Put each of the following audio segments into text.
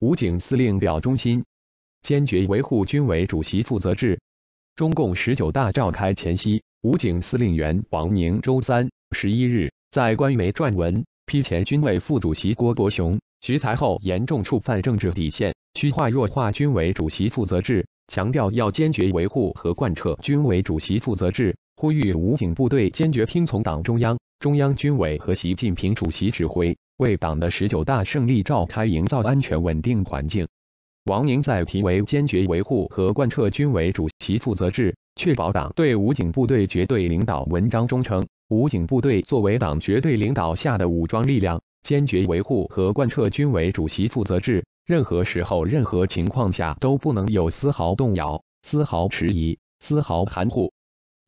武警司令表忠心，坚决维护军委主席负责制。中共十九大召开前夕，武警司令员王宁周三十一日在官媒撰文批前军委副主席郭伯雄、徐才厚严重触犯政治底线，虚化弱化军委主席负责制，强调要坚决维护和贯彻军委主席负责制，呼吁武警部队坚决听从党中央、中央军委和习近平主席指挥。为党的十九大胜利召开营造安全稳定环境。王宁在题为“坚决维护和贯彻军委主席负责制，确保党对武警部队绝对领导”文章中称，武警部队作为党绝对领导下的武装力量，坚决维护和贯彻军委主席负责制，任何时候、任何情况下都不能有丝毫动摇、丝毫迟疑、丝毫含糊。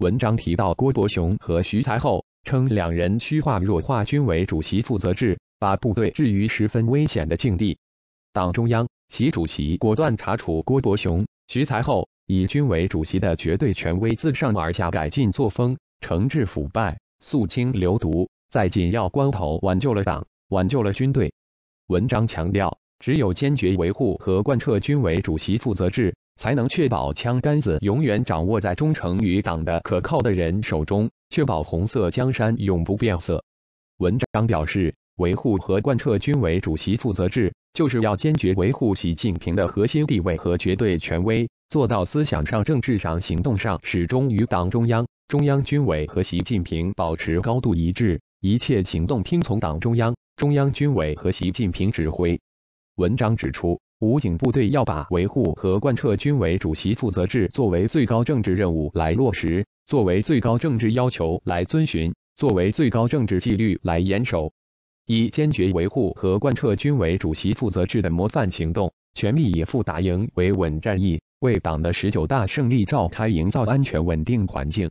文章提到郭伯雄和徐才厚称两人虚化弱化军委主席负责制。把部队置于十分危险的境地。党中央、习主席果断查处郭伯雄、徐才厚，以军委主席的绝对权威自上而下改进作风、惩治腐败、肃清流毒，在紧要关头挽救了党、挽救了军队。文章强调，只有坚决维护和贯彻军委主席负责制，才能确保枪杆子永远掌握在忠诚于党的可靠的人手中，确保红色江山永不变色。文章表示。维护和贯彻军委主席负责制，就是要坚决维护习近平的核心地位和绝对权威，做到思想上、政治上、行动上始终与党中央、中央军委和习近平保持高度一致，一切行动听从党中央、中央军委和习近平指挥。文章指出，武警部队要把维护和贯彻军委主席负责制作为最高政治任务来落实，作为最高政治要求来遵循，作为最高政治纪律来严守。以坚决维护和贯彻军委主席负责制的模范行动，全力以赴打赢维稳战役，为党的十九大胜利召开营造安全稳定环境。